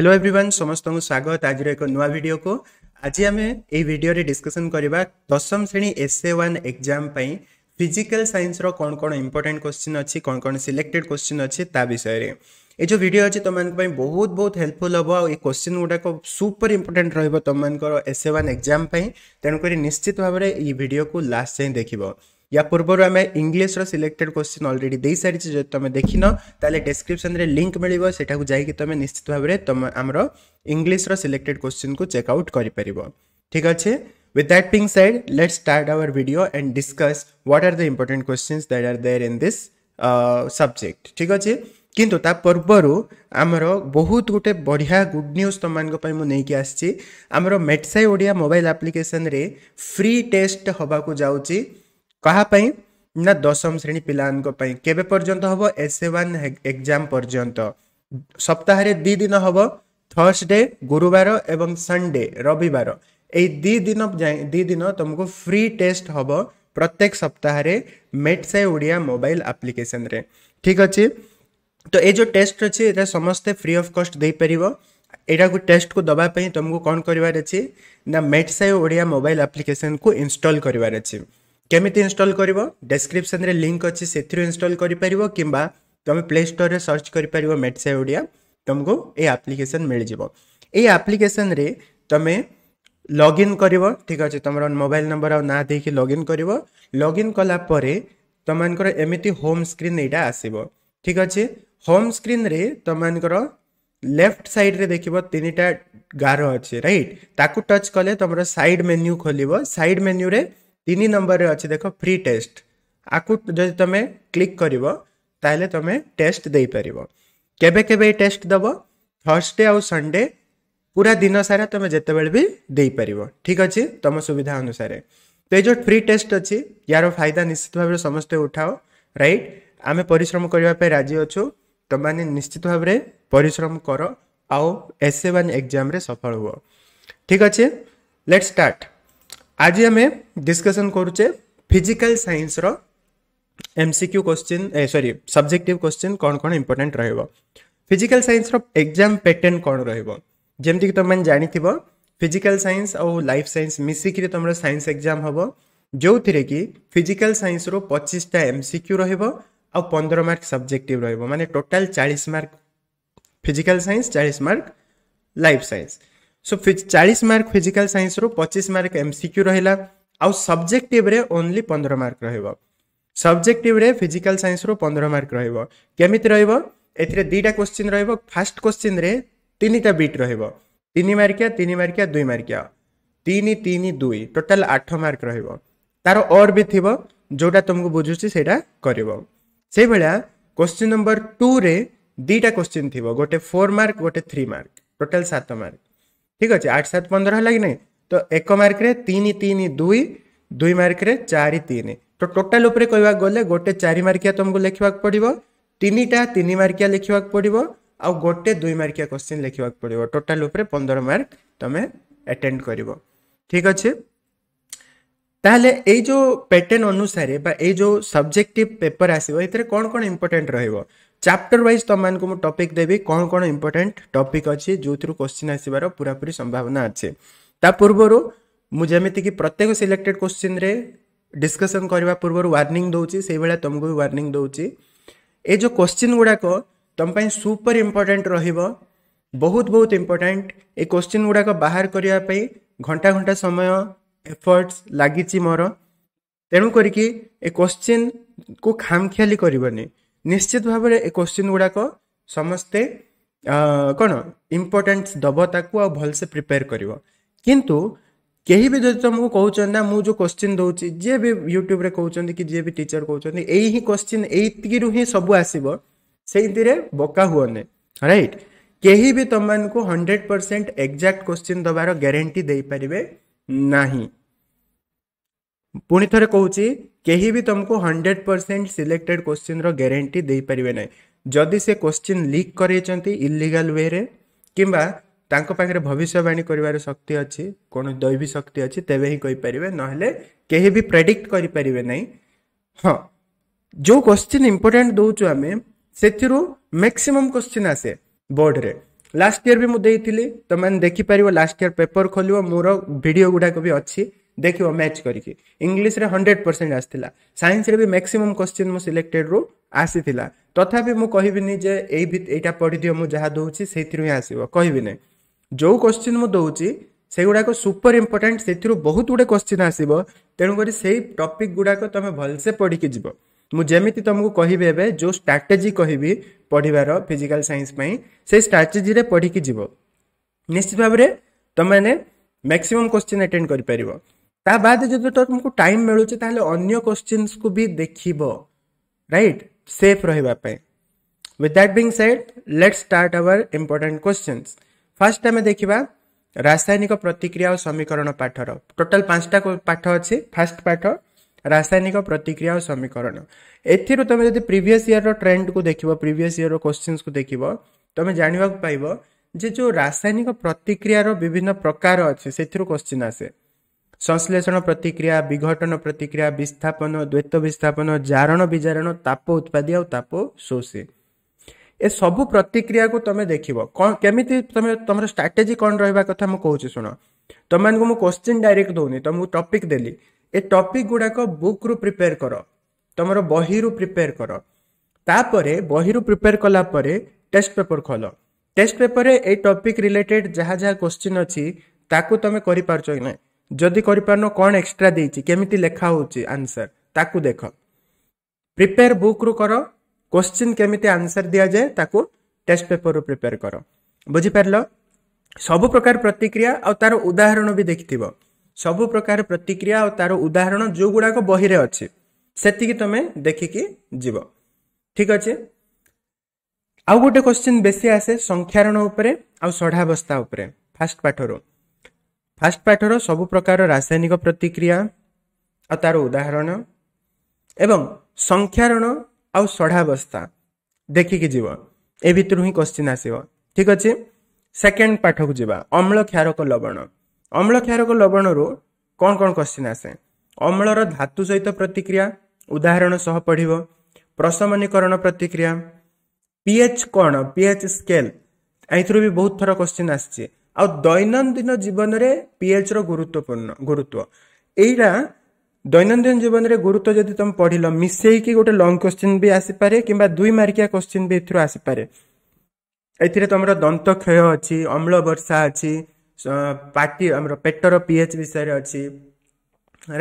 Hello everyone ସମସ୍ତଙ୍କୁ ସ୍ୱାଗତ ଆଜିର ଏକ ନୂଆ ଭିଡ଼ିଓକୁ ଆଜି ଆମେ ଏହି ଭିଡ଼ିଓରେ ଡିସ୍କସନ୍ କରିବା ଦଶମ ଶ୍ରେଣୀ ଏସ୍ଏ ୱାନ୍ ଏକ୍ଜାମ୍ ପାଇଁ ଫିଜିକାଲ ସାଇନ୍ସର କ'ଣ କ'ଣ ଇମ୍ପୋର୍ଟାଣ୍ଟ କ୍ୱେଶ୍ଚିନ୍ ଅଛି କ'ଣ କ'ଣ ସିଲେକ୍ଟେଡ୍ କ୍ୱେଶ୍ଚିନ୍ ଅଛି ତା ବିଷୟରେ ଏ ଯେଉଁ ଭିଡ଼ିଓ ଅଛି ତୁମମାନଙ୍କ ପାଇଁ ବହୁତ ବହୁତ ହେଲ୍ପଫୁଲ୍ ହେବ ଆଉ ଏ କ୍ୱେଶ୍ଚିନ୍ ଗୁଡ଼ାକ ସୁପର ଇମ୍ପୋର୍ଟାଣ୍ଟ ରହିବ ତୁମମାନଙ୍କର ଏସ୍ଏ ୱାନ୍ ଏକ୍ଜାମ୍ ପାଇଁ ତେଣୁକରି ନିଶ୍ଚିତ ଭାବରେ ଏହି ଭିଡ଼ିଓକୁ ଲାଷ୍ଟ ଯାଏଁ ଦେଖିବ या पूर्व आम इंग्लीश्र सिलेक्टेड क्वेश्चन अलरेडी दे सारी जब तुम देखी तेल डेस्क्रिप्सन में लिंक मिल सेठा जाकि तुम निश्चित भाव में तुम आमर इंग्लीश्र सिलेक्टेड क्वेश्चन को चेकआउट कर ठीक अच्छे With that being said, let's start our video and discuss what are the important questions that are there in this uh, subject. ठीक अच्छे କିନ୍ତୁ ତା ପୂର୍ବରୁ ଆମର ବହୁତ ଗୋଟେ ବଢ଼ିଆ ଗୁଡ଼୍ ନ୍ୟୁଜ୍ ତୁମମାନଙ୍କ ପାଇଁ ମୁଁ ନେଇକି ଆସିଛି ଆମର ମେଟସାଇ ଓଡ଼ିଆ ମୋବାଇଲ ଆପ୍ଲିକେସନରେ ଫ୍ରି ଟେଷ୍ଟ ହେବାକୁ ଯାଉଛି କାହା ପାଇଁ ନା ଦଶମ ଶ୍ରେଣୀ ପିଲାମାନଙ୍କ ପାଇଁ କେବେ ପର୍ଯ୍ୟନ୍ତ ହେବ ଏସ୍ ଏ ୱାନ୍ ଏକ୍ଜାମ୍ ପର୍ଯ୍ୟନ୍ତ ସପ୍ତାହରେ ଦୁଇ ଦିନ ହେବ ଥର୍ସଡେ ଗୁରୁବାର ଏବଂ ସନ୍ଡେ ରବିବାର ଏଇ ଦୁଇ ଦିନ ଦୁଇ ଦିନ ତୁମକୁ ଫ୍ରି ଟେଷ୍ଟ ହେବ ପ୍ରତ୍ୟେକ ସପ୍ତାହରେ ମେଟ୍ସେ ଓଡ଼ିଆ ମୋବାଇଲ ଆପ୍ଲିକେସନରେ ଠିକ୍ ଅଛି ତ ଏ ଯେଉଁ ଟେଷ୍ଟ ଅଛି ଏଇଟା ସମସ୍ତେ ଫ୍ରି ଅଫ୍ କଷ୍ଟ ଦେଇପାରିବ ଏଇଟାକୁ ଟେଷ୍ଟକୁ ଦେବା ପାଇଁ ତୁମକୁ କ'ଣ କରିବାର ଅଛି ନା ମେଟ୍ସାଇ ଓଡ଼ିଆ ମୋବାଇଲ ଆପ୍ଲିକେସନକୁ ଇନଷ୍ଟଲ୍ କରିବାର ଅଛି কেমিতি ইনস্টল করব ডেসক্রিপশনরে লিঙ্ক অছি সেথির ইনস্টল করিপারিব কিংবা তুমি প্লে স্টোরে সর্চ করিপারিব মেটসে ওড়িয়া তোমাকে এই আপ্লিকেসন মিলিযোগ এই আপ্লিকেসনরে তুমি লগ ইন করব ঠিক আছে তোমার মোবাইল নম্বর আঁ দিয়ে লগ ইন করব লগ ইন কলাপরে তোমার এমিতি হোম স্ক্রিন এইটা আসব ঠিক আছে হোম স্ক্রিনে তোমার লেফট সাইড্রে দেখব তিনটা গার অছে রাইট তাকে টচ কলে তোমার সাইড মেন্যু খোলব সাইড মেন্যুরে ତିନି ନମ୍ବରରେ ଅଛି ଦେଖ ଫ୍ରି ଟେଷ୍ଟ ଆକୁ ଯଦି ତୁମେ କ୍ଲିକ୍ କରିବ ତାହେଲେ ତୁମେ ଟେଷ୍ଟ ଦେଇପାରିବ କେବେ କେବେ ଏଇ ଟେଷ୍ଟ ଦେବ ଥର୍ସଡେ ଆଉ ସନ୍ଡେ ପୁରା ଦିନ ସାରା ତୁମେ ଯେତେବେଳେ ବି ଦେଇପାରିବ ଠିକ୍ ଅଛି ତୁମ ସୁବିଧା ଅନୁସାରେ ତ ଏଇ ଯେଉଁ ଫ୍ରି ଟେଷ୍ଟ ଅଛି ୟାର ଫାଇଦା ନିଶ୍ଚିତ ଭାବରେ ସମସ୍ତେ ଉଠାଅ ରାଇଟ୍ ଆମେ ପରିଶ୍ରମ କରିବା ପାଇଁ ରାଜି ଅଛୁ ତୁମମାନେ ନିଶ୍ଚିତ ଭାବରେ ପରିଶ୍ରମ କର ଆଉ ଏସ୍ ଏ ୱାନ୍ ଏକ୍ଜାମ୍ରେ ସଫଳ ହୁଅ ଠିକ୍ ଅଛି ଲେଟ୍ ଷ୍ଟାର୍ଟ आज आम डिस्कसन करुचे फिजिकाल सैन्स सिक्यू क्वेश्चन सरी सब्जेक्ट क्वेश्चन कौन कौन इंपोर्टाट रिजिकाल सैन्स रक्जाम पैटर्न कौन रमती तुम जानी फिजिकाल सैन्स आउ लाइफ सैंस मिसिक तुम सैन्स एक्जाम हम जो थे कि फिजिकाल सैन्स रु एम सिक्यू रो पंदर मार्क सब्जेक्ट रोने टोटाल चालीस मार्क फिजिकाल सैन्स चालीस मार्क लाइफ सैंस সো চাশ মার্ক ফিজিকাল সাইন্সর পঁচিশ মার্ক এমসিক্যু রহিলা আউ সবজেক্টিভরে ওনলি পনেরো মার্ক রহব সবজেক্টিভরে ফিজিকাল সাইন্সর পনেরো মার্ক রহব কেমিতি রহব এতে দুইটা কোশ্চিন রহব ফার্স্ট কোশ্চিন্রে তিনটা বিট রহব তিন মার্কিয়া তিন মার্কিয়া দুই মার্কিয়া তিন তিন দুই টোটাল আঠ মার্ক রহব তার অর বি থিব ଯେଉଁଟା ତୁମକୁ ବୁଝୁଛି ସେଇଟା କରିବ ସେଇଭଳିଆ କ୍ୱେଶ୍ଚିନ୍ ନମ୍ବର ଟୁରେ ଦୁଇଟା କ୍ୱେଶ୍ଚିନ୍ ଥିବ ଗୋଟେ ଫୋର୍ ମାର୍କ ଗୋଟେ ଥ୍ରୀ ମାର୍କ ଟୋଟାଲ୍ ସାତ ମାର୍କ ঠিক ଅଛି ଆଠ ସାତ ପନ୍ଦର ହେଲା କି ନାହିଁ ତ ଏକ ମାର୍କରେ ତିନି ତିନି ଦୁଇ ଦୁଇ ମାର୍କରେ ଚାରି ତିନି ତ ଟୋଟାଲ ଉପରେ କହିବାକୁ ଗଲେ ଗୋଟେ ଚାରି ମାର୍କିଆ ତୁମକୁ ଲେଖିବାକୁ ପଡ଼ିବ ତିନିଟା ତିନି ମାର୍କିଆ ଲେଖିବାକୁ ପଡ଼ିବ ଆଉ ଗୋଟେ ଦୁଇ ମାର୍କିଆ କୋଶ୍ଚିନ୍ ଲେଖିବାକୁ ପଡ଼ିବ ଟୋଟାଲ ଉପରେ ପନ୍ଦର ମାର୍କ ତୁମେ ଆଟେଣ୍ଡ କରିବ ଠିକ୍ ଅଛି ତାହେଲେ ଏଇ ଯେଉଁ ପ୍ୟାଟର୍ନ ଅନୁସାରେ ବା ଏଇ ଯେଉଁ ସବଜେକ୍ଟିଭ ପେପର ଆସିବ ଏଥିରେ କ'ଣ କ'ଣ ଇମ୍ପୋର୍ଟାଣ୍ଟ ରହିବ চ্যাপ্টর ওয়াইজ তোমাকে মু টপিক দেবি কোণ কোণ ইম্পর্টাট টপিক অছি যেথির কোশ্চিন আসবার পুরাপুরি সম্ভাবনা আছে তা পূর্বর মু যেমিতিকি প্রত্যেক সিলেক্টেড কোশ্চিন্রে ডিসকসন করা পূর্বর ওয়ার্নিং দৌছি সেইভাবে তোমাকে বি ওয়ার্নিং দৌছি এই যে কোশ্চিন গুড়াক তোমার সুপর ইম্পর্টাট রহব ବହୁତ ବହୁତ ଇମ୍ପୋର୍ଟାଣ୍ଟ ଏ କୋଶ୍ଚିନ୍ ଗୁଡ଼ାକ ବାହାର କରିବା ପାଇଁ ଘଣ୍ଟା ଘଣ୍ଟା ସମୟ ଏଫର୍ଟସ୍ ଲାଗିଛି ମୋର ତେଣୁ କରିକି ଏ କୋଶ୍ଚିନ୍କୁ ଖାମଖିଆଲି କରିବନି ନିଶ୍ଚିତ ଭାବରେ ଏ କୋଶ୍ଚିନ୍ ଗୁଡ଼ାକ ସମସ୍ତେ କ'ଣ ଇମ୍ପୋର୍ଟାନ୍ସ ଦେବ ତାକୁ ଆଉ ଭଲସେ ପ୍ରିପେୟାର କରିବ କିନ୍ତୁ କେହି ବି ଯଦି ତୁମକୁ କହୁଛନ୍ତି ନା ମୁଁ ଯେଉଁ କୋଶ୍ଚିନ୍ ଦେଉଛି ଯିଏ ବି ୟୁଟ୍ୟୁବରେ କହୁଛନ୍ତି କି ଯିଏ ବି ଟିଚର କହୁଛନ୍ତି ଏଇ ହିଁ କୋଶ୍ଚିନ୍ ଏଇତିକିରୁ ହିଁ ସବୁ ଆସିବ ସେଇଥିରେ ବକା ହୁଅନି ରାଇଟ୍ କେହି ବି ତୁମମାନଙ୍କୁ ହଣ୍ଡ୍ରେଡ଼ ପରସେଣ୍ଟ ଏକ୍ଜାକ୍ଟ କୋଶ୍ଚିନ୍ ଦେବାର ଗ୍ୟାରେଣ୍ଟି ଦେଇପାରିବେ ନାହିଁ ପୁଣି ଥରେ କହୁଛି କେହି ବି ତୁମକୁ ହଣ୍ଡ୍ରେଡ଼ ପରସେଣ୍ଟ ସିଲେକ୍ଟେଡ଼ କୋଶ୍ଚିନ୍ର ଗ୍ୟାରେଣ୍ଟି ଦେଇପାରିବେ ନାହିଁ ଯଦି ସେ କୋଶ୍ଚିନ୍ ଲିକ୍ କରେଇଛନ୍ତି ଇଲିଗାଲ୍ ୱେରେ କିମ୍ବା ତାଙ୍କ ପାଖରେ ଭବିଷ୍ୟବାଣୀ କରିବାର ଶକ୍ତି ଅଛି କୌଣସି ଦୈବୀ ଶକ୍ତି ଅଛି ତେବେ ହିଁ କହିପାରିବେ ନହେଲେ କେହି ବି ପ୍ରେଡିକ୍ଟ କରିପାରିବେ ନାହିଁ ହଁ ଯେଉଁ କୋଶ୍ଚିନ୍ ଇମ୍ପୋର୍ଟାଣ୍ଟ ଦେଉଛୁ ଆମେ ସେଥିରୁ ମ୍ୟାକ୍ସିମମ୍ କୋଶ୍ଚିନ୍ ଆସେ ବୋର୍ଡ଼ରେ ଲାଷ୍ଟ ଇୟର୍ ବି ମୁଁ ଦେଇଥିଲି ତୁମେ ଦେଖିପାରିବ ଲାଷ୍ଟ ଇୟର୍ ପେପର୍ ଖୋଲିବ ମୋର ଭିଡ଼ିଓ ଗୁଡ଼ାକ ବି ଅଛି ଦେଖିବ ମ୍ୟାଚ୍ କରିକି ଇଂଲିଶରେ ହଣ୍ଡ୍ରେଡ଼ ପରସେଣ୍ଟ ଆସିଥିଲା ସାଇନ୍ସରେ ବି ମ୍ୟାକ୍ସିମମ୍ କ୍ୱେଶ୍ଚିନ୍ ମୁଁ ସିଲେକ୍ଟେଡ଼ରୁ ଆସିଥିଲା ତଥାପି ମୁଁ କହିବିନି ଯେ ଏଇ ଏଇଟା ପଢ଼ିଦିଅ ମୁଁ ଯାହା ଦେଉଛି ସେଇଥିରୁ ହିଁ ଆସିବ କହିବିନି ଯେଉଁ କ୍ୱେଶ୍ଚିନ୍ ମୁଁ ଦେଉଛି ସେଗୁଡ଼ାକ ସୁପର ଇମ୍ପୋର୍ଟାଣ୍ଟ ସେଥିରୁ ବହୁତ ଗୁଡ଼େ କ୍ୱେଶ୍ଚିନ୍ ଆସିବ ତେଣୁକରି ସେଇ ଟପିକ୍ ଗୁଡ଼ାକ ତୁମେ ଭଲସେ ପଢ଼ିକି ଯିବ ମୁଁ ଯେମିତି ତୁମକୁ କହିବି ଏବେ ଯେଉଁ ଷ୍ଟ୍ରାଟେଜି କହିବି ପଢ଼ିବାର ଫିଜିକାଲ ସାଇନ୍ସ ପାଇଁ ସେଇ ଷ୍ଟ୍ରାଟେଜିରେ ପଢ଼ିକି ଯିବ ନିଶ୍ଚିତ ଭାବରେ ତୁମେମାନେ ମ୍ୟାକ୍ସିମମ୍ କ୍ୱେଶ୍ଚିନ୍ ଆଟେଣ୍ଡ କରିପାରିବ ତା ବାଦ ଯଦି ତୁମକୁ ଟାଇମ୍ ମିଳୁଛି ତାହେଲେ ଅନ୍ୟ କ୍ୱେଶ୍ଚିନ୍ସକୁ ବି ଦେଖିବ ରାଇଟ୍ ସେଫ୍ ରହିବା ପାଇଁ with that being said let start our important questions first ଆମେ ଦେଖିବା ରାସାୟନିକ ପ୍ରତିକ୍ରିୟା ଓ ସମୀକରଣ ପାଠର ଟୋଟାଲ ପାଞ୍ଚଟା ପାଠ ଅଛି ଫାର୍ଷ୍ଟ ପାଠ ରାସାୟନିକ ପ୍ରତିକ୍ରିୟା ଓ ସମୀକରଣ ଏଥିରୁ ତୁମେ ଯଦି ପ୍ରିଭିୟସ୍ ଇୟର୍ର ଟ୍ରେଣ୍ଡକୁ ଦେଖିବ ପ୍ରିଭିୟସ୍ ଇୟର୍ର କ୍ୱେଶ୍ଚିନ୍ସକୁ ଦେଖିବ ତୁମେ ଜାଣିବାକୁ ପାଇବ ଯେ ଯେଉଁ ରାସାୟନିକ ପ୍ରତିକ୍ରିୟାର ବିଭିନ୍ନ ପ୍ରକାର ଅଛି ସେଥିରୁ କ୍ୱେଶ୍ଚିନ୍ ଆସେ ସଂଶ୍ଳେଷଣ ପ୍ରତିକ୍ରିୟା ବିଘଟନ ପ୍ରତିକ୍ରିୟା ବିସ୍ଥାପନ ଦ୍ୱୈତ ବିସ୍ଥାପନ ଜାରଣ ବିଜାରଣ ତାପ ଉତ୍ପାଦି ଆଉ ତାପ ଶୋଷେ ଏସବୁ ପ୍ରତିକ୍ରିୟାକୁ ତମେ ଦେଖିବ କ'ଣ କେମିତି ତମେ ତମର ଷ୍ଟ୍ରାଟେଜି କ'ଣ ରହିବା କଥା ମୁଁ କହୁଛି ଶୁଣ ତମମାନଙ୍କୁ ମୁଁ କୋଶ୍ଚିନ୍ ଡାଇରେକ୍ଟ ଦେଉନି ତମକୁ ଟପିକ୍ ଦେଲି ଏ ଟପିକ୍ ଗୁଡ଼ାକ ବୁକ୍ରୁ ପ୍ରିପେୟାର କର ତମର ବହିରୁ ପ୍ରିପେୟାର କର ତାପରେ ବହିରୁ ପ୍ରିପେୟାର କଲା ପରେ ଟେଷ୍ଟ ପେପର ଖୋଲ ଟେଷ୍ଟ ପେପରରେ ଏଇ ଟପିକ୍ ରିଲେଟେଡ୍ ଯାହା ଯାହା କ୍ୱେଶ୍ଚିନ୍ ଅଛି ତାକୁ ତମେ କରିପାରୁଛ କି ନାହିଁ ଯଦି କରିପାରୁନ କ'ଣ ଏକ୍ସଟ୍ରା ଦେଇଛି କେମିତି ଲେଖା ହେଉଛି ଆନ୍ସର୍ ତାକୁ ଦେଖ ପ୍ରିପେୟାର ବୁକ୍ରୁ କର କୋଶ୍ଚିନ୍ କେମିତି ଆନ୍ସର୍ ଦିଆଯାଏ ତାକୁ ଟେଷ୍ଟ ପେପରରୁ ପ୍ରିପେୟାର କର ବୁଝିପାରିଲ ସବୁ ପ୍ରକାର ପ୍ରତିକ୍ରିୟା ଆଉ ତାର ଉଦାହରଣ ବି ଦେଖିଥିବ ସବୁ ପ୍ରକାର ପ୍ରତିକ୍ରିୟା ଆଉ ତାର ଉଦାହରଣ ଯେଉଁଗୁଡ଼ାକ ବହିରେ ଅଛି ସେତିକି ତୁମେ ଦେଖିକି ଯିବ ଠିକ ଅଛି ଆଉ ଗୋଟେ କୋଶ୍ଚିନ୍ ବେଶୀ ଆସେ ସଂଖ୍ୟାରଣ ଉପରେ ଆଉ ସଢ଼ାବସ୍ଥା ଉପରେ ଫାଷ୍ଟ ପାଠରୁ ଫାଷ୍ଟ ପାର୍ଟର ସବୁ ପ୍ରକାର ରାସାୟନିକ ପ୍ରତିକ୍ରିୟା ଆଉ ତା'ର ଉଦାହରଣ ଏବଂ ସଂଖ୍ୟାରଣ ଆଉ ସଢ଼ାବସ୍ଥା ଦେଖିକି ଯିବ ଏ ଭିତରୁ ହିଁ କ୍ୱଶ୍ଚିନ୍ ଆସିବ ଠିକ ଅଛି ସେକେଣ୍ଡ ପାଠକୁ ଯିବା ଅମ୍ଳ କ୍ଷାରକ ଲବଣ ଅମ୍ଳ କ୍ଷାରକ ଲବଣରୁ କ'ଣ କ'ଣ କ୍ୱଶ୍ଚିନ୍ ଆସେ ଅମ୍ଳର ଧାତୁ ସହିତ ପ୍ରତିକ୍ରିୟା ଉଦାହରଣ ସହ ପଢ଼ିବ ପ୍ରଶମନୀକରଣ ପ୍ରତିକ୍ରିୟା ପିଏଚ୍ କ'ଣ ପିଏଚ୍ ସ୍କେଲ୍ ଏଥିରୁ ବି ବହୁତ ଥର କ୍ୱଶ୍ଚିନ୍ ଆସିଛି ଆଉ ଦୈନନ୍ଦିନ ଜୀବନରେ ପିଏଚ୍ର ଗୁରୁତ୍ୱପୂର୍ଣ୍ଣ ଗୁରୁତ୍ୱ ଏଇଟା ଦୈନନ୍ଦିନ ଜୀବନରେ ଗୁରୁତ୍ୱ ଯଦି ତୁମେ ପଢ଼ିଲ ମିଶେଇକି ଗୋଟେ ଲଙ୍ଗ କୋଶ୍ଚିନ୍ ବି ଆସିପାରେ କିମ୍ବା ଦୁଇ ମାର୍କିଆ କୋଶ୍ଚିନ୍ ବି ଏଥିରୁ ଆସିପାରେ ଏଥିରେ ତୁମର ଦନ୍ତ କ୍ଷୟ ଅଛି ଅମ୍ଳ ବର୍ଷା ଅଛି ପାଟି ଆମର ପେଟର ପିଏଚ୍ ବିଷୟରେ ଅଛି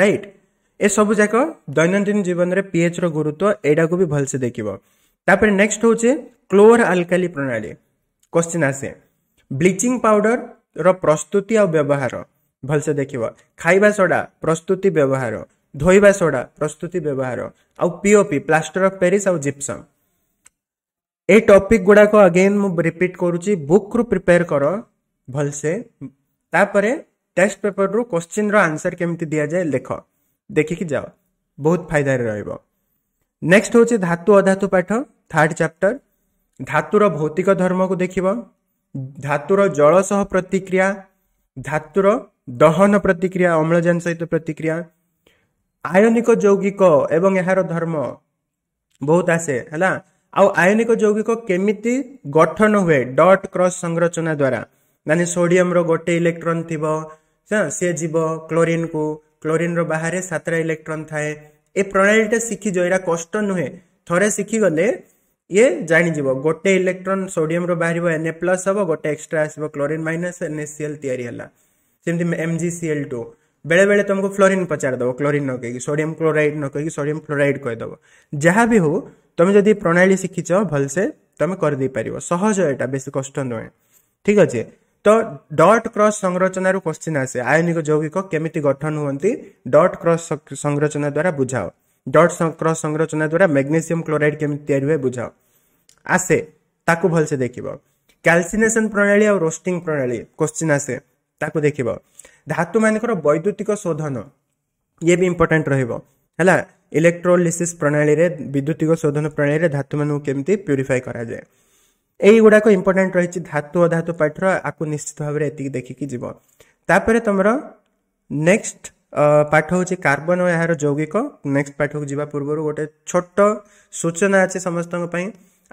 ରାଇଟ୍ ଏସବୁ ଯାକ ଦୈନନ୍ଦିନ ଜୀବନରେ ପିଏଚ୍ର ଗୁରୁତ୍ୱ ଏଇଟାକୁ ବି ଭଲସେ ଦେଖିବ ତାପରେ ନେକ୍ସଟ ହେଉଛି କ୍ଲୋର ଆଲକାଲି ପ୍ରଣାଳୀ କ୍ୱେଶ୍ଚିନ୍ ଆସେ ବ୍ଲିଚିଂ ପାଉଡ଼ରର ପ୍ରସ୍ତୁତି ଆଉ ବ୍ୟବହାର ଭଲସେ ଦେଖିବ ଖାଇବା ସୋଡ଼ା ପ୍ରସ୍ତୁତି ବ୍ୟବହାର ଧୋଇବା ସୋଡ଼ା ପ୍ରସ୍ତୁତି ବ୍ୟବହାର ଆଉ ପିଓପି ପ୍ଲାଷ୍ଟର ଅଫ୍ ପ୍ୟାରିସ୍ ଆଉ ଜିପ୍ସମ୍ ଏ ଟପିକ୍ ଗୁଡ଼ାକ ଅଗେନ୍ ମୁଁ ରିପିଟ୍ କରୁଛି ବୁକ୍ରୁ ପ୍ରିପେୟାର କର ଭଲସେ ତାପରେ ଟେଷ୍ଟ ପେପରରୁ କୋଶ୍ଚିନ୍ର ଆନ୍ସର କେମିତି ଦିଆଯାଏ ଲେଖ ଦେଖିକି ଯାଅ ବହୁତ ଫାଇଦାରେ ରହିବ ନେକ୍ସଟ ହେଉଛି ଧାତୁ ଅଧାତୁ ପାଠ ଥାର୍ଡ଼ ଚାପ୍ଟର ଧାତୁର ଭୌତିକ ଧର୍ମକୁ ଦେଖିବ ଧାତୁର ଜଳ ସହ ପ୍ରତିକ୍ରିୟା ଧାତୁର ଦହନ ପ୍ରତିକ୍ରିୟା ଅମ୍ଳଜାନ ସହିତ ପ୍ରତିକ୍ରିୟା ଆୟନିକ ଯୌଗିକ ଏବଂ ଏହାର ଧର୍ମ ବହୁତ ଆସେ ହେଲା ଆଉ ଆୟନିକ ଯୌଗିକ କେମିତି ଗଠନ ହୁଏ ଡଟ୍ କ୍ରସ୍ ସଂରଚନା ଦ୍ୱାରା ମାନେ ସୋଡ଼ିୟମର ଗୋଟେ ଇଲେକ୍ଟ୍ରନ୍ ଥିବ ସିଏ ଯିବ କ୍ଲୋରିନ୍କୁ କ୍ଲୋରିନ୍ର ବାହାରେ ସାତଟା ଇଲେକ୍ଟ୍ରନ୍ ଥାଏ ଏ ପ୍ରଣାଳୀଟା ଶିଖିଯାଏ ଏଇଟା କଷ୍ଟ ନୁହେଁ ଥରେ ଶିଖିଗଲେ ଇଏ ଜାଣିଯିବ ଗୋଟେ ଇଲେକ୍ଟ୍ରନ୍ ସୋଡିୟମରୁ ବାହାରିବ ଏନ୍ ଏ ପ୍ଲସ୍ ହେବ ଗୋଟେ ଏକ୍ସଟ୍ରା ଆସିବ chlorine minus N A CL ତିଆରି ହେଲା ସେମିତି ଏମ୍ ଜି ସିଏଲ୍ ଟୁ ବେଳେବେଳେ ତୁମକୁ ଫ୍ଲୋରିନ୍ ପଚାରିଦେବ କ୍ଲୋରିନ୍ ନ କହିକି ସୋଡ଼ିୟମ୍ କ୍ଲୋରାଇଡ଼୍ ନ କହିକି ସୋଡ଼ିୟମ୍ ଫ୍ଲୋରାଇଡ଼୍ କହିଦେବ ଯାହା ବି ହଉ ତୁମେ ଯଦି ପ୍ରଣାଳୀ ଶିଖିଛ ଭଲସେ ତୁମେ କରିଦେଇପାରିବ ସହଜ ଏଇଟା ବେଶୀ କଷ୍ଟ ନୁହେଁ ଠିକ୍ ଅଛି ତ ଡଟ୍ କ୍ରସ୍ ସଂରଚନାରୁ କ୍ୱଶ୍ଚିନ୍ ଆସେ ଆୟନିକ ଯୌଗିକ କେମିତି ଗଠନ ହୁଅନ୍ତି ଡଟ୍ କ୍ରସ୍ ସଂରଚନା ଦ୍ୱାରା ବୁଝାଅ ଡଟ୍ କ୍ରସ୍ ସଂରଚନା ଦ୍ୱାରା ମ୍ୟାଗ୍ନେସିୟମ୍ କ୍ଲୋରାଇଡ୍ କେମିତି ତିଆରି ହୁଏ ବୁଝାଅ ଆସେ ତାକୁ ଭଲସେ ଦେଖିବ କ୍ୟାଲସିନେସନ୍ ପ୍ରଣାଳୀ ଆଉ ରୋଷ୍ଟିଂ ପ୍ରଣାଳୀ କୋଶ୍ଚିନ୍ ଆସେ ତାକୁ ଦେଖିବ ଧାତୁମାନଙ୍କର ବୈଦ୍ୟୁତିକ ଶୋଧନ ଇଏ ବି ଇମ୍ପୋର୍ଟାଣ୍ଟ ରହିବ ହେଲା ଇଲେକ୍ଟ୍ରୋଲିସିସ୍ ପ୍ରଣାଳୀରେ ବିଦ୍ୟୁତିକ ଶୋଧନ ପ୍ରଣାଳୀରେ ଧାତୁମାନଙ୍କୁ କେମିତି ପ୍ୟୁରିଫାଏ କରାଯାଏ ଏଇଗୁଡ଼ାକ ଇମ୍ପୋର୍ଟାଣ୍ଟ ରହିଛି ଧାତୁ ଅଧାତୁ ପାଠର ଆକୁ ନିଶ୍ଚିତ ଭାବରେ ଏତିକି ଦେଖିକି ଯିବ ତାପରେ ତମର ନେକ୍ସଟ ପାଠ ହେଉଛି କାର୍ବନ ଓ ଏହାର ଯୌଗିକ ନେକ୍ସଟ ପାଠକୁ ଯିବା ପୂର୍ବରୁ ଗୋଟେ ଛୋଟ ସୂଚନା ଅଛି ସମସ୍ତଙ୍କ ପାଇଁ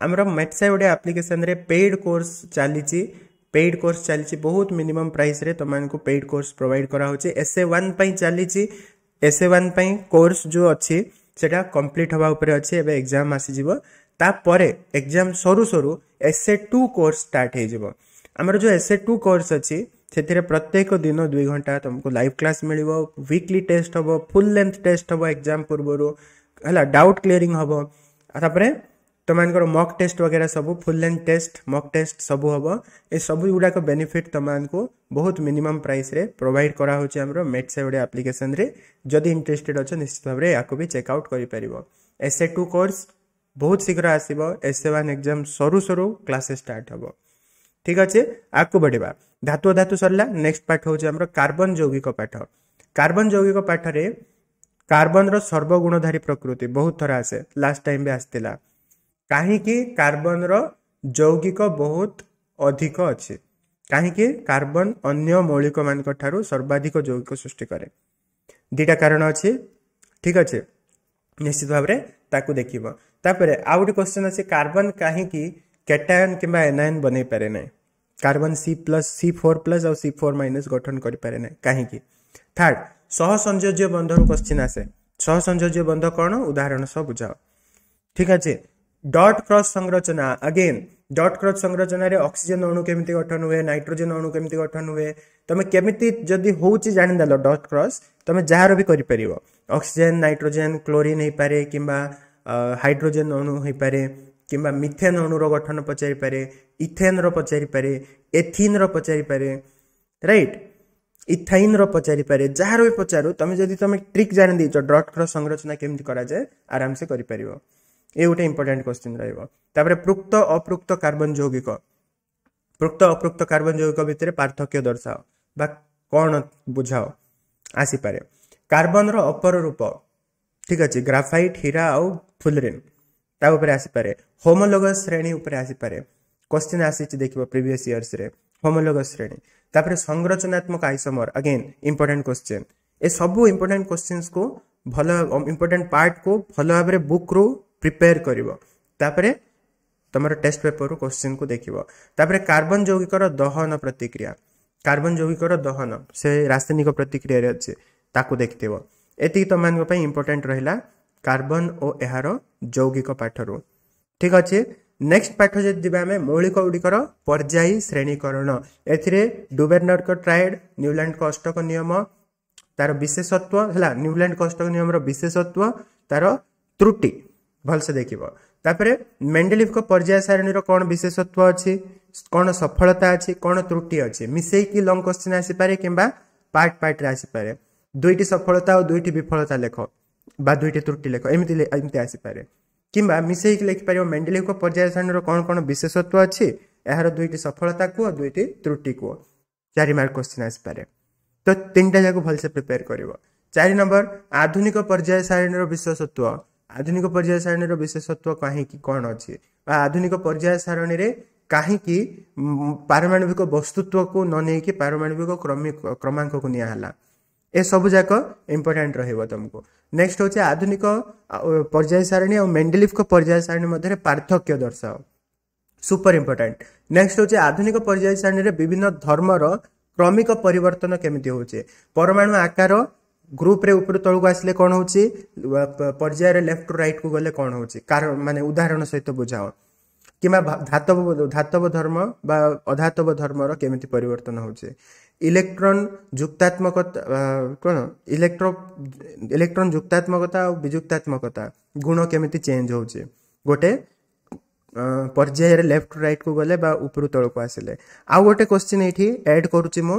ଆମର ମେଟ୍ସାଇ ଓଡ଼ିଆ ଆପ୍ଲିକେସନରେ ପେଡ୍ କୋର୍ସ ଚାଲିଛି ପେଡ୍ କୋର୍ସ ଚାଲିଛି ବହୁତ ମିନିମମ୍ ପ୍ରାଇସ୍ରେ ତୁମମାନଙ୍କୁ ପେଡ୍ କୋର୍ସ ପ୍ରୋଭାଇଡ଼ କରାହେଉଛି ଏସ୍ ଏ ୱାନ୍ ପାଇଁ ଚାଲିଛି ଏସ୍ ଏ ୱାନ୍ ପାଇଁ କୋର୍ସ ଯେଉଁ ଅଛି ସେଇଟା କମ୍ପ୍ଲିଟ୍ ହେବା ଉପରେ ଅଛି ଏବେ ଏକ୍ଜାମ୍ ଆସିଯିବ ତାପରେ ଏକ୍ଜାମ୍ ସରୁ ସରୁ S A two course start ହେଇଯିବ ଆମର ଯେଉଁ ଏସ୍ ଏ ଟୁ କୋର୍ସ ଅଛି ସେଥିରେ ପ୍ରତ୍ୟେକ ଦିନ ଦୁଇ ଘଣ୍ଟା ତୁମକୁ ଲାଇଭ୍ କ୍ଲାସ୍ ମିଳିବ ୱିକଲି ଟେଷ୍ଟ ହେବ ଫୁଲ୍ ଲେନ୍ଥ ଟେଷ୍ଟ ହେବ ଏକ୍ଜାମ୍ ପୂର୍ବରୁ ହେଲା ଡାଉଟ୍ କ୍ଲିୟରିଂ ହେବ ତାପରେ ତୁମମାନଙ୍କର ମକ୍ ଟେଷ୍ଟ ବଗେରା ସବୁ full length test mock test ସବୁ ହେବ ଏସବୁ ଗୁଡ଼ାକ ବେନିଫିଟ୍ ତୁମମାନଙ୍କୁ ବହୁତ ମିନିମମ୍ ପ୍ରାଇସ୍ରେ ପ୍ରୋଭାଇଡ଼ କରାହେଉଛି ଆମର ମେଟ୍ସେ ଓଡ଼ିଆ ଆପ୍ଲିକେସନ୍ରେ ଯଦି ଇଣ୍ଟରେଷ୍ଟେଡ୍ ଅଛ ନିଶ୍ଚିତ ଭାବରେ ୟାକୁ ବି ଚେକ୍ଆଉଟ୍ କରିପାରିବ ଏସ୍ଏ ଟୁ କୋର୍ସ ବହୁତ ଶୀଘ୍ର ଆସିବ ଏସ୍ଏ ୱାନ୍ ଏକ୍ଜାମ୍ ସରୁ ସରୁ କ୍ଲାସେସ୍ ଷ୍ଟାର୍ଟ ହେବ ঠিক ଅଛି ଆଗକୁ ବଢ଼ିବା ଧାତୁ ଅଧାତୁ ସରିଲା ନେକ୍ସଟ ପାଠ ହେଉଛି ଆମର କାର୍ବନ ଯୌଗିକ ପାଠ କାର୍ବନ ଯୌଗିକ ପାଠରେ କାର୍ବନର ସର୍ବଗୁଣଧାରୀ ପ୍ରକୃତି ବହୁତ ଥର ଆସେ ଲାଷ୍ଟ ଟାଇମ୍ ବି ଆସିଥିଲା କାହିଁକି କାର୍ବନର ଯୌଗିକ ବହୁତ ଅଧିକ ଅଛି କାହିଁକି କାର୍ବନ ଅନ୍ୟ ମୌଳିକମାନଙ୍କ ଠାରୁ ସର୍ବାଧିକ ଯୌଗିକ ସୃଷ୍ଟି କରେ ଦୁଇଟା କାରଣ ଅଛି ଠିକ୍ ଅଛି ନିଶ୍ଚିତ ଭାବରେ ତାକୁ ଦେଖିବ ତାପରେ ଆଉ ଗୋଟେ କ୍ୱେଶ୍ଚନ୍ ଅଛି କାର୍ବନ କାହିଁକି कैटायन किंवा एनायन बनेई ପାରେ ନାହିଁ carbon C plus C four plus ଆଉ ସି ଫୋର୍ ମାଇନସ୍ ଗଠନ କରିପାରେ ନାହିଁ କାହିଁକି ଥାର୍ଡ ସହସଂଯୋଜ୍ୟ ବନ୍ଧରୁ କ୍ୱଶ୍ଚିନ୍ ଆସେ ସହସଂଯୋଜ୍ୟ ବନ୍ଧ କ'ଣ ଉଦାହରଣ ସହ ବୁଝାଅ ଠିକ ଅଛି ଡଟ୍ କ୍ରସ୍ ସଂରଚନା ଅଗେନ୍ ଡଟ୍ କ୍ରସ୍ ସଂରଚନାରେ ଅକ୍ସିଜେନ୍ ଅଣୁ କେମିତି ଗଠନ ହୁଏ ନାଇଟ୍ରୋଜେନ୍ ଅଣୁ କେମିତି ଗଠନ ହୁଏ ତମେ କେମିତି ଯଦି ହେଉଛି ଜାଣିଦେଲ ଡଟ୍ କ୍ରସ୍ ତମେ ଯାହାର ବି କରିପାରିବ ଅକ୍ସିଜେନ୍ ନାଇଟ୍ରୋଜେନ୍ କ୍ଲୋରିନ୍ ହେଇପାରେ କିମ୍ବା ହାଇଡ୍ରୋଜେନ୍ ଅଣୁ ହେଇପାରେ କିମ୍ବା ମିଥେନ୍ ଅଣୁର ଗଠନ ପଚାରିପାରେ ଇଥେନ୍ର ପଚାରିପାରେ ଏଥିନ୍ର ପଚାରିପାରେ ରାଇଟ୍ ଇଥାଇନ୍ର ପଚାରିପାରେ ଯାହାର ବି ପଚାରୁ ତମେ ଯଦି ତମେ ଟ୍ରିକ୍ ଜାଣି ଦେଇଛ ଡ୍ରଟ୍ର ସଂରଚନା କେମିତି କରାଯାଏ ଆରାମସେ କରିପାରିବ ଏ ଗୋଟେ ଇମ୍ପୋର୍ଟାଣ୍ଟ କ୍ୱେଶ୍ଚିନ୍ ରହିବ ତାପରେ ପୃକ୍ତ ଅପୃକ୍ତ କାର୍ବନ ଯୌଗିକ ପୃକ୍ତ ଅପୃକ୍ତ କାର୍ବନ ଯୌଗିକ ଭିତରେ ପାର୍ଥକ୍ୟ ଦର୍ଶାଅ ବା କ'ଣ ବୁଝାଅ ଆସିପାରେ କାର୍ବନର ଅପର ରୂପ ଠିକ୍ ଅଛି ଗ୍ରାଫାଇଟ୍ ହୀରା ଆଉ ଫୁଲରେନ୍ ତା ଉପରେ ଆସିପାରେ ହୋମୋଲୋଗସ୍ ଶ୍ରେଣୀ ଉପରେ ଆସିପାରେ କ୍ୱେଶ୍ଚିନ୍ ଆସିଛି ଦେଖିବ ପ୍ରିଭିୟସ୍ ଇୟର୍ସରେ ହୋମୋଲୋଗସ୍ ଶ୍ରେଣୀ ତାପରେ ସଂରଚନାତ୍ମକ ଆଇସମର ଆଗେନ୍ ଇମ୍ପୋର୍ଟାଣ୍ଟ କ୍ୱେଶ୍ଚିନ୍ ଏସବୁ ଇମ୍ପୋର୍ଟାଣ୍ଟ କ୍ୱେଶ୍ଚିନ୍ସକୁ ଭଲ ଇମ୍ପୋର୍ଟାଣ୍ଟ ପାର୍ଟକୁ ଭଲ ଭାବରେ ବୁକ୍ରୁ ପ୍ରିପେୟାର କରିବ ତାପରେ ତୁମର ଟେଷ୍ଟ ପେପରରୁ କ୍ୱେଶ୍ଚିନ୍କୁ ଦେଖିବ ତାପରେ କାର୍ବନ ଯୌଗିକର ଦହନ ପ୍ରତିକ୍ରିୟା କାର୍ବନ ଯୌଗିକର ଦହନ ସେ ରାସାୟନିକ ପ୍ରତିକ୍ରିୟାରେ ଅଛି ତାକୁ ଦେଖିଥିବ ଏତିକି ତୁମମାନଙ୍କ ପାଇଁ ଇମ୍ପୋର୍ଟାଣ୍ଟ ରହିଲା କାର୍ବନ ଓ ଏହାର ଯୌଗିକ ପାଠରୁ ଠିକ୍ ଅଛି ନେକ୍ସଟ ପାଠ ଯଦି ଯିବା ଆମେ ମୌଳିକ ଗୁଡ଼ିକର ପର୍ଯ୍ୟାୟୀ ଶ୍ରେଣୀକରଣ ଏଥିରେ ଡୁବେର୍ନରଙ୍କ ଟ୍ରାଏଡ୍ ନ୍ୟୁଲାଣ୍ଡ କଷ୍ଟକ ନିୟମ ତାର ବିଶେଷତ୍ୱ ହେଲା ନ୍ୟୁଲାଣ୍ଡ କଷ୍ଟକ ନିୟମର ବିଶେଷତ୍ୱ ତାର ତ୍ରୁଟି ଭଲସେ ଦେଖିବ ତାପରେ ମେଣ୍ଡେଲିଭଙ୍କ ପର୍ଯ୍ୟାୟ ସାରଣୀର କ'ଣ ବିଶେଷତ୍ୱ ଅଛି କ'ଣ ସଫଳତା ଅଛି କ'ଣ ତ୍ରୁଟି ଅଛି ମିଶେଇକି ଲଙ୍ଗ କ୍ୱେଶ୍ଚିନ୍ ଆସିପାରେ କିମ୍ବା ପାର୍ଟ ପାର୍ଟରେ ଆସିପାରେ ଦୁଇଟି ସଫଳତା ଓ ଦୁଇଟି ବିଫଳତା ଲେଖ ବା ଦୁଇଟି ତ୍ରୁଟି ଲେଖ ଏମିତି ଏମିତି ଆସିପାରେ କିମ୍ବା ମିଶେଇକି ଲେଖିପାରିବ ମେଣ୍ଡେଲିଙ୍କ ପର୍ଯ୍ୟାୟ ଶ୍ରେଣୀର କ'ଣ କ'ଣ ବିଶେଷତ୍ଵ ଅଛି ଏହାର ଦୁଇଟି ସଫଳତା କୁହ ଦୁଇଟି ତ୍ରୁଟି କୁହ ଚାରି ମାର୍କ କ୍ୱେଶ୍ଚିନ୍ ଆସିପାରେ ତ ତିନିଟା ଯାକ ଭଲସେ ପ୍ରିପେୟାର କରିବ ଚାରି ନମ୍ବର ଆଧୁନିକ ପର୍ଯ୍ୟାୟ ଶ୍ରେଣୀର ବିଶେଷତ୍ଵ ଆଧୁନିକ ପର୍ଯ୍ୟାୟ ଶ୍ରେଣୀର ବିଶେଷତ୍ଵ କାହିଁକି କ'ଣ ଅଛି ବା ଆଧୁନିକ ପର୍ଯ୍ୟାୟ ସାରଣୀରେ କାହିଁକି ପାରମାଣବିକ ବସ୍ତୁତ୍ଵକୁ ନ ନେଇକି ପାରମାଣବିକ କ୍ରମିକ କ୍ରମାଙ୍କକୁ ନିଆହେଲା ଏସବୁଯାକ ଇମ୍ପୋର୍ଟାଣ୍ଟ ରହିବ ତୁମକୁ ନେକ୍ସଟ ହେଉଛି ଆଧୁନିକ ପର୍ଯ୍ୟାୟ ସାରଣୀ ଆଉ ମେଣ୍ଡେଲିଫ୍ଙ୍କ ପର୍ଯ୍ୟାୟ ସାରଣୀ ମଧ୍ୟରେ ପାର୍ଥକ୍ୟ ଦର୍ଶାଅ ସୁପର ଇମ୍ପୋର୍ଟାଣ୍ଟ ନେକ୍ସଟ ହେଉଛି ଆଧୁନିକ ପର୍ଯ୍ୟାୟ ସାରଣୀରେ ବିଭିନ୍ନ ଧର୍ମର କ୍ରମିକ ପରିବର୍ତ୍ତନ କେମିତି ହେଉଛି ପରମାଣୁ ଆକାର ଗ୍ରୁପରେ ଉପରୁ ତଳକୁ ଆସିଲେ କ'ଣ ହେଉଛି ପର୍ଯ୍ୟାୟରେ ଲେଫ୍ଟ ଟୁ ରାଇଟ୍କୁ ଗଲେ କ'ଣ ହେଉଛି କାରଣ ମାନେ ଉଦାହରଣ ସହିତ ବୁଝାଅ কিংবা ধাতব ধাতব ধর্ম বা অধাতব ধর্মর কেমিতি পরিবর্তন হচ্ছে ইলেকট্রন যুক্তাত্মকতা কোণ ইলেকট্রো ইলেকট্রন যুক্তাত্মকতা ও বিযুক্তাত্মকতা গুণ কেমিতি চেঞ্জ হচ্ছে গোটে পর্যায়ে লেফট টু রাইট কু গলে বা উপরু তলকু আসলে আউ গোটে কোশ্চিন এইটি এড করুছি মু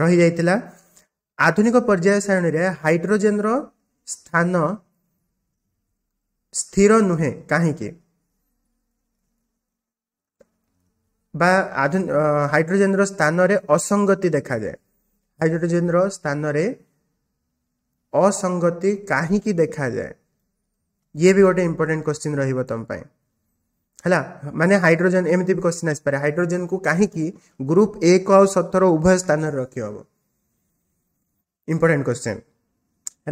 রহি যাইতিলা আধুনিক পর্যায় সারণীরে হাইড্রোজেনর স্থান ସ୍ଥିର ନୁହେଁ କାହିଁକି ବା ହାଇଡ୍ରୋଜେନର ସ୍ଥାନରେ ଅସଙ୍ଗତି ଦେଖାଯାଏ ହାଇଡ୍ରୋଜେନର ସ୍ଥାନରେ ଅସଙ୍ଗତି କାହିଁକି ଦେଖାଯାଏ ଇଏ ବି ଗୋଟେ ଇମ୍ପୋର୍ଟାଣ୍ଟ କ୍ୱେଶ୍ଚିନ୍ ରହିବ ତମ ପାଇଁ ହେଲା ମାନେ ହାଇଡ୍ରୋଜେନ୍ ଏମିତି ବି କ୍ୱେଶ୍ଚିନ୍ ଆସିପାରେ ହାଇଡ୍ରୋଜେନ୍କୁ କାହିଁକି ଗ୍ରୁପ୍ ଏକ ଆଉ ସତର ଉଭୟ ସ୍ଥାନରେ ରଖିହେବ ଇମ୍ପୋର୍ଟାଣ୍ଟ କ୍ୱେଶ୍ଚିନ୍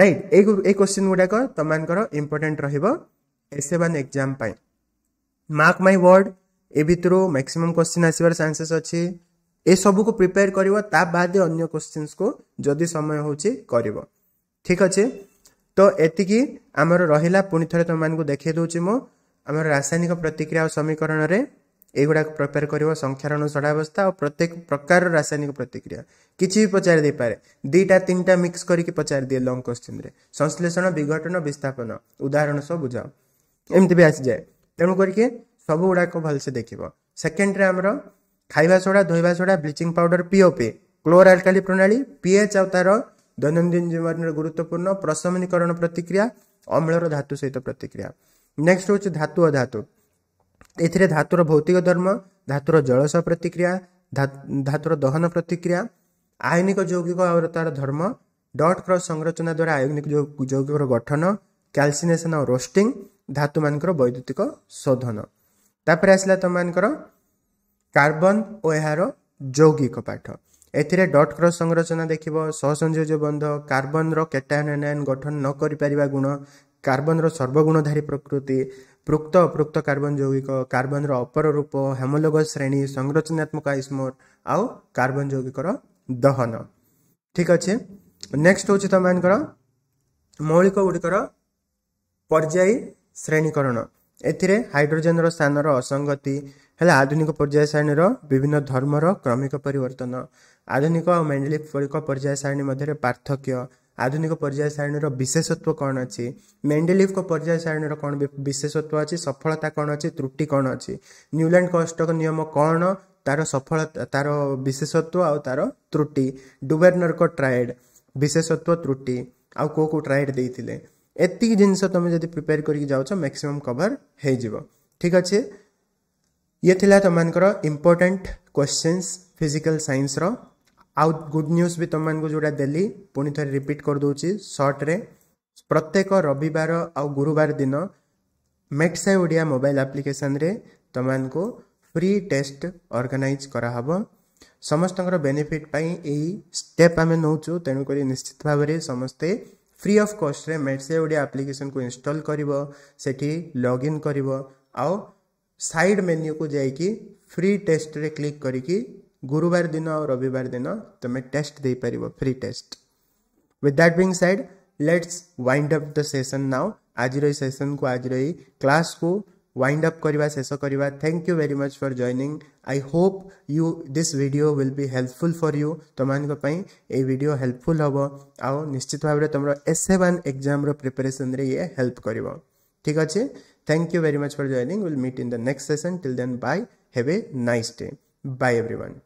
ରାଇଟ୍ ଏଇ ଏଇ କ୍ୱେଶ୍ଚିନ୍ ଗୁଡ଼ାକ ତମମାନଙ୍କର ଇମ୍ପୋର୍ଟାଣ୍ଟ ରହିବ ଏସ୍ ଏନ୍ ଏକ୍ଜାମ୍ ପାଇଁ ମାର୍କ ମାଇ ୱାର୍ଡ଼ ଏ ଭିତରୁ ମ୍ୟାକ୍ସିମମ୍ କ୍ୱେଶ୍ଚିନ୍ ଆସିବାର ଚାନ୍ସେସ୍ ଅଛି ଏସବୁକୁ ପ୍ରିପେୟାର କରିବ ତା ବାଦେ ଅନ୍ୟ କ୍ୱେଶ୍ଚିନ୍ସକୁ ଯଦି ସମୟ ହେଉଛି କରିବ ଠିକ୍ ଅଛି ତ ଏତିକି ଆମର ରହିଲା ପୁଣି ଥରେ ତୁମମାନଙ୍କୁ ଦେଖାଇ ଦେଉଛି ମୁଁ ଆମର ରାସାୟନିକ ପ୍ରତିକ୍ରିୟା ଓ ସମୀକରଣରେ ଏଗୁଡ଼ାକ ପ୍ରିପେୟାର କରିବ ସଂଖ୍ୟାରଣ ଷଡ଼ାବସ୍ଥା ଆଉ ପ୍ରତ୍ୟେକ ପ୍ରକାରର ରାସାୟନିକ ପ୍ରତିକ୍ରିୟା କିଛି ବି ପଚାରି ଦେଇପାରେ ଦୁଇଟା ତିନିଟା ମିକ୍ସ କରିକି ପଚାରି ଦିଏ ଲଙ୍ଗ କ୍ୱେଶ୍ଚିନ୍ରେ ସଂଶ୍ଳେଷଣ ବିଘଟନ ବିସ୍ଥାପନ ଉଦାହରଣ ସବୁ ବୁଝାଅ ଏମିତି ବି ଆସିଯାଏ ତେଣୁ କରିକି ସବୁଗୁଡ଼ାକ ଭଲସେ ଦେଖିବ ସେକେଣ୍ଡରେ ଆମର ଖାଇବା ସୋଡ଼ା ଧୋଇବା soda bleaching powder POP chlor alkali ପ୍ରଣାଳୀ ପିଏଚ୍ ଆଉ ତାର ଦୈନନ୍ଦିନ ଜୀବନର ଗୁରୁତ୍ୱପୂର୍ଣ୍ଣ ପ୍ରଶମନୀକରଣ ପ୍ରତିକ୍ରିୟା ଅମ୍ଳର ଧାତୁ ସହିତ ପ୍ରତିକ୍ରିୟା ନେକ୍ସଟ ହେଉଛି ଧାତୁ ଅଧାତୁ ଏଥିରେ ଧାତୁର ଭୌତିକ ଧର୍ମ ଧାତୁର ଜଳସ ପ୍ରତିକ୍ରିୟା ଧାତୁର ଦହନ ପ୍ରତିକ୍ରିୟା ଆୟନିକ ଯୌଗିକ ଆଉ ତାର ଧର୍ମ ଡଟ୍ କ୍ରସ୍ ସଂରଚନା ଦ୍ୱାରା ଆୟନିକ ଯୌଗିକର ଗଠନ କ୍ୟାଲସିନେସନ୍ ଆଉ ରୋଷ୍ଟିଂ ଧାତୁମାନଙ୍କର ବୈଦ୍ୟୁତିକ ଶୋଧନ ତାପରେ ଆସିଲା ତୁମମାନଙ୍କର କାର୍ବନ୍ ଓ ଏହାର ଯୌଗିକ ପାଠ ଏଥିରେ ଡଟ୍ କ୍ରସ୍ ସଂରଚନା ଦେଖିବ ସହସଂଯୋଜ୍ୟ ବନ୍ଧ କାର୍ବନ୍ର କେଟାନାନାୟନ ଗଠନ ନ କରିପାରିବା ଗୁଣ କାର୍ବନ୍ର ସର୍ବଗୁଣଧାରୀ ପ୍ରକୃତି ପୃକ୍ତ ଅପୃକ୍ତ କାର୍ବନ୍ ଯୌଗିକ କାର୍ବନ୍ର ଅପର ରୂପ ହେମୋଲୋଗ ଶ୍ରେଣୀ ସଂରଚନାତ୍ମକ ଆଇସ୍ମୋର ଆଉ କାର୍ବନ୍ ଯୌଗିକର ଦହନ ଠିକ୍ ଅଛି ନେକ୍ସଟ ହେଉଛି ତୁମମାନଙ୍କର ମୌଳିକ ଗୁଡ଼ିକର ପର୍ଯ୍ୟାୟୀ ଶ୍ରେଣୀକରଣ ଏଥିରେ ହାଇଡ୍ରୋଜେନର ସ୍ଥାନର ଅସଙ୍ଗତି ହେଲା ଆଧୁନିକ ପର୍ଯ୍ୟାୟ ଶ୍ରେଣୀର ବିଭିନ୍ନ ଧର୍ମର କ୍ରମିକ ପରିବର୍ତ୍ତନ ଆଧୁନିକ ଆଉ ମେଣ୍ଡଲିକ ଫଳିକ ପର୍ଯ୍ୟାୟ ଶ୍ରେଣୀ ମଧ୍ୟରେ ପାର୍ଥକ୍ୟ ଆଧୁନିକ ପର୍ଯ୍ୟାୟ ଶ୍ରେଣୀର ବିଶେଷତ୍ଵ କ'ଣ ଅଛି ମେଣ୍ଡେଲିଭଙ୍କ ପର୍ଯ୍ୟାୟ ଶ୍ରେଣୀର କ'ଣ ବିଶେଷତ୍ଵ ଅଛି ସଫଳତା କ'ଣ ଅଛି ତ୍ରୁଟି କ'ଣ ଅଛି ନ୍ୟୁଲ୍ୟାଣ୍ଡ କଷ୍ଟକ ନିୟମ କ'ଣ ତାର ସଫଳତା ତାର ବିଶେଷତ୍ଵ ଆଉ ତାର ତ୍ରୁଟି ଡୁବେର୍ନରଙ୍କ ଟ୍ରାଏଡ଼ ବିଶେଷତ୍ଵ ତ୍ରୁଟି ଆଉ କେଉଁ କେଉଁ ଟ୍ରାଏଡ଼ ଦେଇଥିଲେ यतिक तुम तम प्रिपेयर गरिक जाउछ म्याक्सिमम् कभर ठीक ठिक ये थाहा तर इम्पोर्टान्ट क्वेन्स फिजिकल सइन्स र आउ गुड न्युजि त मेल्ली पो थो रिपिट गरिदेउ सर्ट्रे प्रत्येक रविवार आउ गुरुवार दिन मेक्से उडिया मोबाइल आप्लिकेसन तमा फ्रिटेस्ट अर्गानैज कराहो समस्त बेनिफिट यही स्टेप आम नौ तेणुकरी निश्चित भावी समस्ते फ्री अफ कस्ट मेडसे ओडिया आप्लिकेसन को इनस्टल कर लगइन कर सैड मेन्यू को जैकि फ्री टेस्ट रे क्लिक करी गुरुवार दिन और रविवार दिन तुम्हें टेस्ट दे पार free test with that being said let's wind up the session now आज सेसन को आज क्लास को वाइंड अप करवा शेष करवा thank you very much for joining I hope you this video will be helpful for you तुमको ये video helpful हम आउ निश्चित भाव में तुम एस वन एक्जाम प्रिपेरेसन ये हेल्प कर ठीक अच्छे thank you very much for joining will meet in the next session till then bye have a nice day bye everyone